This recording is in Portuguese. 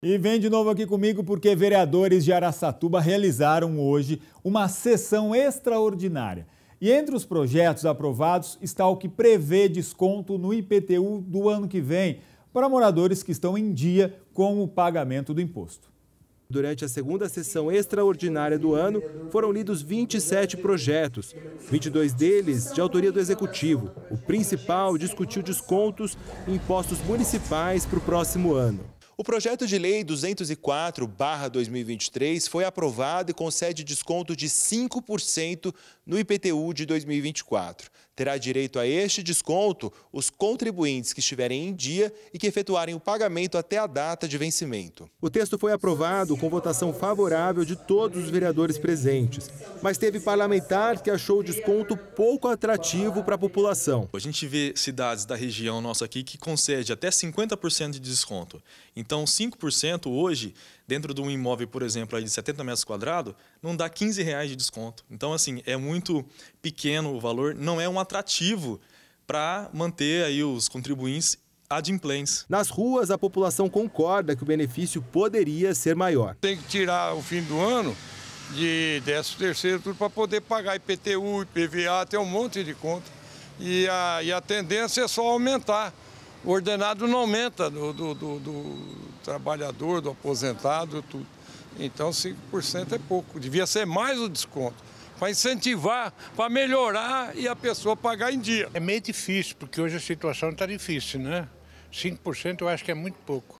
E vem de novo aqui comigo porque vereadores de Araçatuba realizaram hoje uma sessão extraordinária. E entre os projetos aprovados está o que prevê desconto no IPTU do ano que vem para moradores que estão em dia com o pagamento do imposto. Durante a segunda sessão extraordinária do ano, foram lidos 27 projetos, 22 deles de autoria do Executivo. O principal discutiu descontos e impostos municipais para o próximo ano. O projeto de lei 204/2023 foi aprovado e concede desconto de 5% no IPTU de 2024. Terá direito a este desconto os contribuintes que estiverem em dia e que efetuarem o pagamento até a data de vencimento. O texto foi aprovado com votação favorável de todos os vereadores presentes, mas teve parlamentar que achou o desconto pouco atrativo para a população. A gente vê cidades da região nossa aqui que concede até 50% de desconto. Então, 5% hoje dentro de um imóvel, por exemplo, de 70 metros quadrados, não dá 15 reais de desconto. Então, assim, é muito pequeno o valor, não é um atrativo para manter aí os contribuintes adimplentes. Nas ruas, a população concorda que o benefício poderia ser maior. Tem que tirar o fim do ano de 13 terceiro tudo para poder pagar IPTU, IPVA, tem um monte de conta. E a, e a tendência é só aumentar o ordenado não aumenta do, do, do, do trabalhador, do aposentado, tudo. Então 5% é pouco, devia ser mais o desconto para incentivar, para melhorar e a pessoa pagar em dia. É meio difícil, porque hoje a situação está difícil, né? 5% eu acho que é muito pouco.